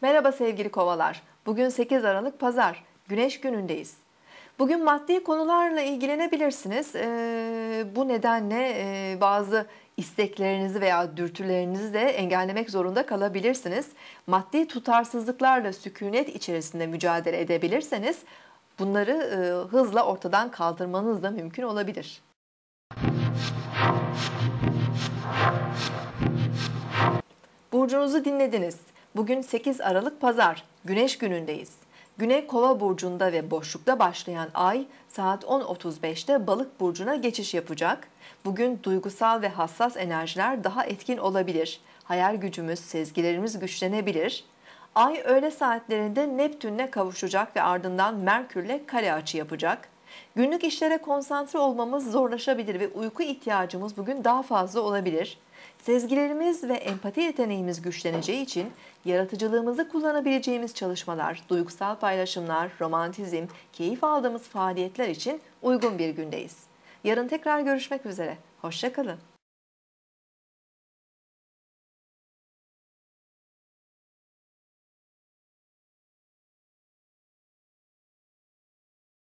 Merhaba sevgili kovalar. Bugün 8 Aralık Pazar. Güneş günündeyiz. Bugün maddi konularla ilgilenebilirsiniz. Ee, bu nedenle e, bazı isteklerinizi veya dürtülerinizi de engellemek zorunda kalabilirsiniz. Maddi tutarsızlıklarla sükunet içerisinde mücadele edebilirseniz bunları e, hızla ortadan kaldırmanız da mümkün olabilir. Burcunuzu dinlediniz. Bugün 8 Aralık Pazar, Güneş günündeyiz. Güne Kova burcunda ve boşlukta başlayan ay saat 10.35'te Balık burcuna geçiş yapacak. Bugün duygusal ve hassas enerjiler daha etkin olabilir. Hayal gücümüz, sezgilerimiz güçlenebilir. Ay öğle saatlerinde Neptün'le kavuşacak ve ardından Merkür'le kare açı yapacak. Günlük işlere konsantre olmamız zorlaşabilir ve uyku ihtiyacımız bugün daha fazla olabilir. Sezgilerimiz ve empati yeteneğimiz güçleneceği için yaratıcılığımızı kullanabileceğimiz çalışmalar, duygusal paylaşımlar, romantizm, keyif aldığımız faaliyetler için uygun bir gündeyiz. Yarın tekrar görüşmek üzere. Hoşçakalın.